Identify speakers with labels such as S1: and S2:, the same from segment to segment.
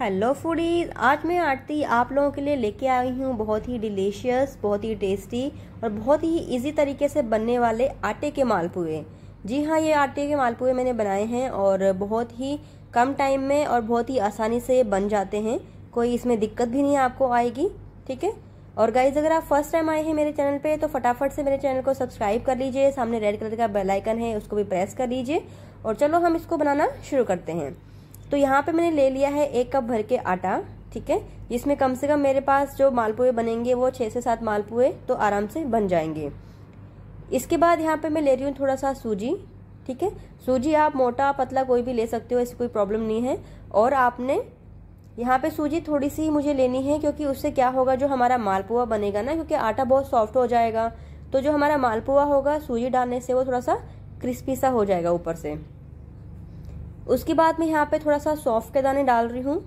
S1: hello foodies आज मैं आरती आप लोगों के लिए लेके आई हूँ बहुत ही डिलीशियस बहुत ही टेस्टी और बहुत ही इजी तरीके से बनने वाले आटे के मालपुए जी हाँ ये आटे के मालपुए मैंने बनाए हैं और बहुत ही कम टाइम में और बहुत ही आसानी से बन जाते हैं कोई इसमें दिक्कत भी नहीं आपको आएगी ठीक है और गाइज अगर आप फर्स्ट टाइम आए हैं मेरे चैनल पे तो फटाफट से मेरे चैनल को सब्सक्राइब कर लीजिए सामने रेड कलर का बेल आइकन है उसको भी प्रेस कर लीजिए और चलो हम इसको बनाना शुरू करते हैं तो यहाँ पे मैंने ले लिया है एक कप भर के आटा ठीक है जिसमें कम से कम मेरे पास जो मालपुए बनेंगे वो छः से सात मालपुए तो आराम से बन जाएंगे इसके बाद यहाँ पे मैं ले रही हूँ थोड़ा सा सूजी ठीक है सूजी आप मोटा पतला कोई भी ले सकते हो ऐसी कोई प्रॉब्लम नहीं है और आपने यहाँ पे सूजी थोड़ी सी मुझे लेनी है क्योंकि उससे क्या होगा जो हमारा मालपुआ बनेगा ना क्योंकि आटा बहुत सॉफ्ट हो जाएगा तो जो हमारा मालपुआ होगा सूजी डालने से वो थोड़ा सा क्रिस्पी सा हो जाएगा ऊपर से उसके बाद मैं यहाँ पे थोड़ा सा सौंफ के दाने डाल रही हूँ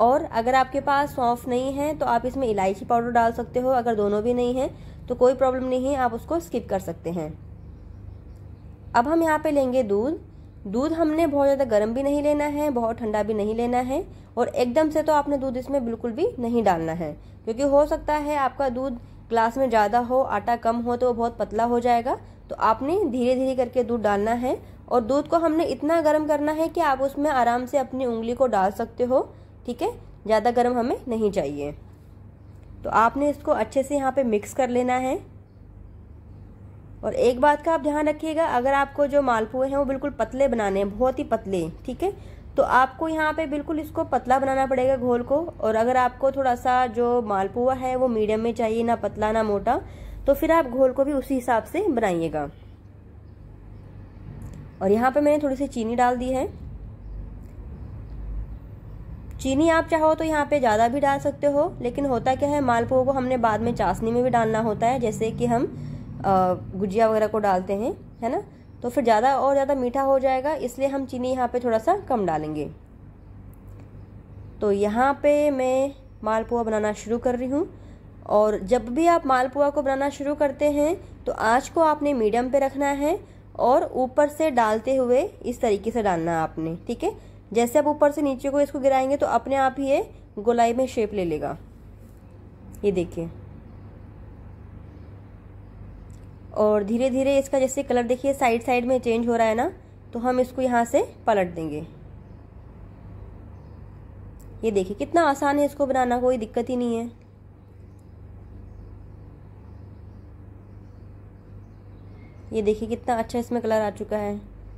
S1: और अगर आपके पास सौंफ नहीं है तो आप इसमें इलायची पाउडर डाल सकते हो अगर दोनों भी नहीं है तो कोई प्रॉब्लम नहीं है आप उसको स्किप कर सकते हैं अब हम यहाँ पे लेंगे दूध दूध हमने बहुत ज़्यादा गर्म भी नहीं लेना है बहुत ठंडा भी नहीं लेना है और एकदम से तो आपने दूध इसमें बिल्कुल भी नहीं डालना है क्योंकि हो सकता है आपका दूध ग्लास में ज़्यादा हो आटा कम हो तो वो बहुत पतला हो जाएगा तो आपने धीरे धीरे करके दूध डालना है और दूध को हमने इतना गर्म करना है कि आप उसमें आराम से अपनी उंगली को डाल सकते हो ठीक है ज़्यादा गर्म हमें नहीं चाहिए तो आपने इसको अच्छे से यहाँ पे मिक्स कर लेना है और एक बात का आप ध्यान रखिएगा अगर आपको जो मालपुए हैं वो बिल्कुल पतले बनाने हैं बहुत ही पतले ठीक है तो आपको यहाँ पे बिल्कुल इसको पतला बनाना पड़ेगा घोल को और अगर आपको थोड़ा सा जो मालपुआ है वो मीडियम में चाहिए ना पतला ना मोटा तो फिर आप घोल को भी उसी हिसाब से बनाइएगा और यहाँ पर मैंने थोड़ी सी चीनी डाल दी है चीनी आप चाहो तो यहाँ पे ज़्यादा भी डाल सकते हो लेकिन होता क्या है मालपुओ को हमने बाद में चाशनी में भी डालना होता है जैसे कि हम गुजिया वगैरह को डालते हैं है ना तो फिर ज़्यादा और ज़्यादा मीठा हो जाएगा इसलिए हम चीनी यहाँ पर थोड़ा सा कम डालेंगे तो यहाँ पर मैं मालपुआ बनाना शुरू कर रही हूँ और जब भी आप मालपुआ को बनाना शुरू करते हैं तो आँच को आपने मीडियम पे रखना है और ऊपर से डालते हुए इस तरीके से डालना है आपने ठीक है जैसे आप ऊपर से नीचे को इसको गिराएंगे तो अपने आप ही ये गोलाई में शेप ले लेगा ये देखिए और धीरे धीरे इसका जैसे कलर देखिए साइड साइड में चेंज हो रहा है ना तो हम इसको यहां से पलट देंगे ये देखिए कितना आसान है इसको बनाना कोई दिक्कत ही नहीं है ये देखिए कितना अच्छा इसमें कलर आ चुका है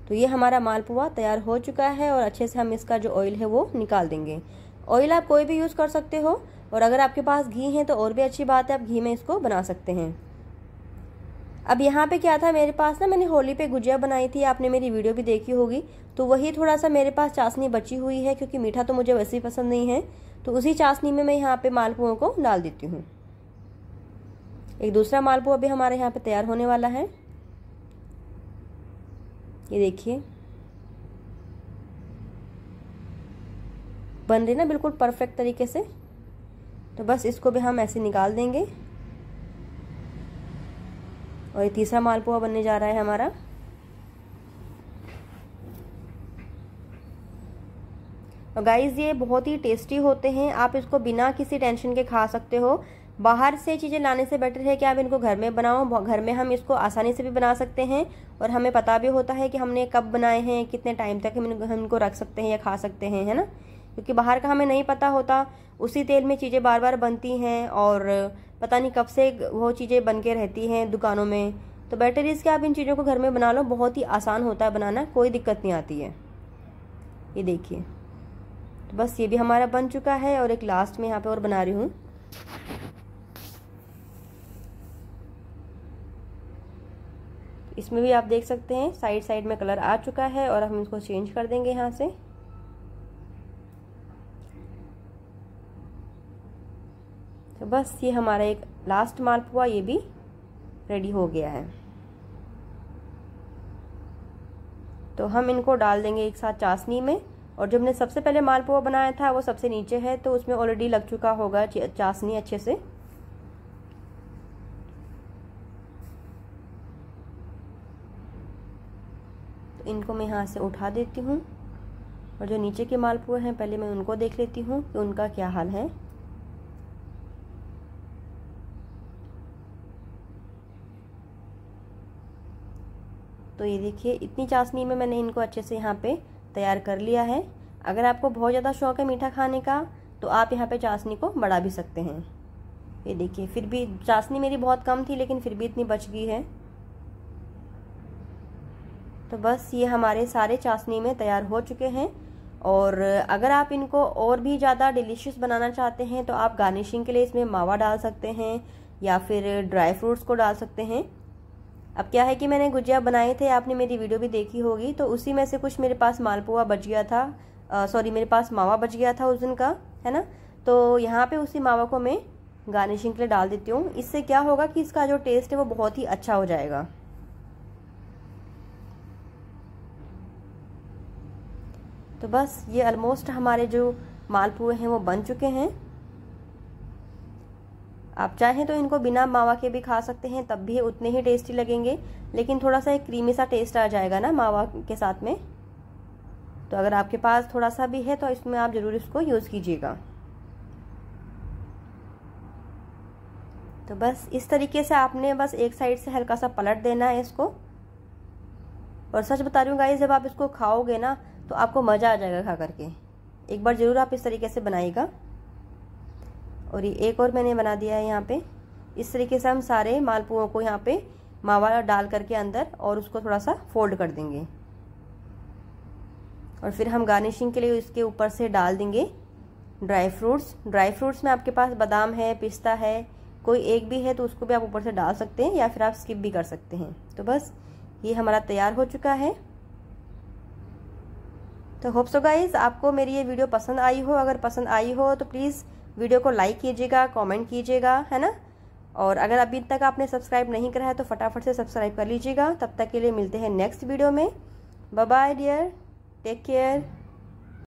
S1: तो ये हमारा मालपुआ तैयार हो चुका है और अच्छे से हम इसका जो ऑयल है वो निकाल देंगे ऑयल आप कोई भी यूज़ कर सकते हो और अगर आपके पास घी है तो और भी अच्छी बात है आप घी में इसको बना सकते हैं अब यहाँ पे क्या था मेरे पास ना मैंने होली पे गुजिया बनाई थी आपने मेरी वीडियो भी देखी होगी तो वही थोड़ा सा मेरे पास चाशनी बची हुई है क्योंकि मीठा तो मुझे वैसे ही पसंद नहीं है तो उसी चाशनी में मैं यहाँ पे मालपुओं को डाल देती हूँ एक दूसरा मालपुआ भी हमारे यहाँ पे तैयार होने वाला है ये देखिए बन रही ना बिल्कुल परफेक्ट तरीके से तो बस इसको भी हम ऐसे निकाल देंगे और ये तीसरा मालपुआ बनने जा रहा है हमारा और गाइज ये बहुत ही टेस्टी होते हैं आप इसको बिना किसी टेंशन के खा सकते हो बाहर से चीज़ें लाने से बेटर है कि आप इनको घर में बनाओ घर में हम इसको आसानी से भी बना सकते हैं और हमें पता भी होता है कि हमने कब बनाए हैं कितने टाइम तक हम इनको रख सकते हैं या खा सकते हैं है ना क्योंकि बाहर का हमें नहीं पता होता उसी तेल में चीज़ें बार बार बनती हैं और पता नहीं कब से वो चीज़ें बन के रहती हैं दुकानों में तो बेटर इसके आप इन चीज़ों को घर में बना लो बहुत ही आसान होता है बनाना कोई दिक्कत नहीं आती है ये देखिए तो बस ये भी हमारा बन चुका है और एक लास्ट में यहाँ पे और बना रही हूँ इसमें भी आप देख सकते हैं साइड साइड में कलर आ चुका है और हम इसको चेंज कर देंगे यहाँ से तो बस ये हमारा एक लास्ट मार्क हुआ ये भी रेडी हो गया है तो हम इनको डाल देंगे एक साथ चाशनी में और जो हमने सबसे पहले मालपुआ बनाया था वो सबसे नीचे है तो उसमें ऑलरेडी लग चुका होगा चाशनी अच्छे से इनको मैं यहाँ से उठा देती हूँ और जो नीचे के मालपुए हैं पहले मैं उनको देख लेती हूँ कि उनका क्या हाल है तो ये देखिए इतनी चाशनी में मैंने इनको अच्छे से यहाँ पे तैयार कर लिया है अगर आपको बहुत ज़्यादा शौक है मीठा खाने का तो आप यहाँ पे चाशनी को बढ़ा भी सकते हैं ये देखिए फिर भी चाशनी मेरी बहुत कम थी लेकिन फिर भी इतनी बच गई है तो बस ये हमारे सारे चाशनी में तैयार हो चुके हैं और अगर आप इनको और भी ज़्यादा डिलीशियस बनाना चाहते हैं तो आप गार्निशिंग के लिए इसमें मावा डाल सकते हैं या फिर ड्राई फ्रूट्स को डाल सकते हैं अब क्या है कि मैंने गुजिया बनाए थे आपने मेरी वीडियो भी देखी होगी तो उसी में से कुछ मेरे पास मालपुआ बच गया था सॉरी मेरे पास मावा बच गया था उस दिन का है ना तो यहाँ पे उसी मावा को मैं गार्निशिंग के लिए डाल देती हूँ इससे क्या होगा कि इसका जो टेस्ट है वो बहुत ही अच्छा हो जाएगा तो बस ये ऑलमोस्ट हमारे जो मालपुए हैं वो बन चुके हैं आप चाहें तो इनको बिना मावा के भी खा सकते हैं तब भी उतने ही टेस्टी लगेंगे लेकिन थोड़ा सा एक क्रीमी सा टेस्ट आ जाएगा ना मावा के साथ में तो अगर आपके पास थोड़ा सा भी है तो इसमें आप ज़रूर इसको यूज़ कीजिएगा तो बस इस तरीके से आपने बस एक साइड से हल्का सा पलट देना है इसको और सच बता रही हूँ गाइस जब आप इसको खाओगे ना तो आपको मज़ा आ जाएगा खा करके एक बार ज़रूर आप इस तरीके से बनाइएगा और ये एक और मैंने बना दिया है यहाँ पे इस तरीके से हम सारे मालपुओं को यहाँ पे मावा डाल करके अंदर और उसको थोड़ा सा फोल्ड कर देंगे और फिर हम गार्निशिंग के लिए इसके ऊपर से डाल देंगे ड्राई फ्रूट्स ड्राई फ्रूट्स में आपके पास बादाम है पिस्ता है कोई एक भी है तो उसको भी आप ऊपर से डाल सकते हैं या फिर आप स्किप भी कर सकते हैं तो बस ये हमारा तैयार हो चुका है तो होप सो गाइज आपको मेरी ये वीडियो पसंद आई हो अगर पसंद आई हो तो प्लीज़ वीडियो को लाइक कीजिएगा कमेंट कीजिएगा है ना और अगर अभी तक आपने सब्सक्राइब नहीं करा है तो फटाफट से सब्सक्राइब कर लीजिएगा तब तक के लिए मिलते हैं नेक्स्ट वीडियो में बाय डियर टेक केयर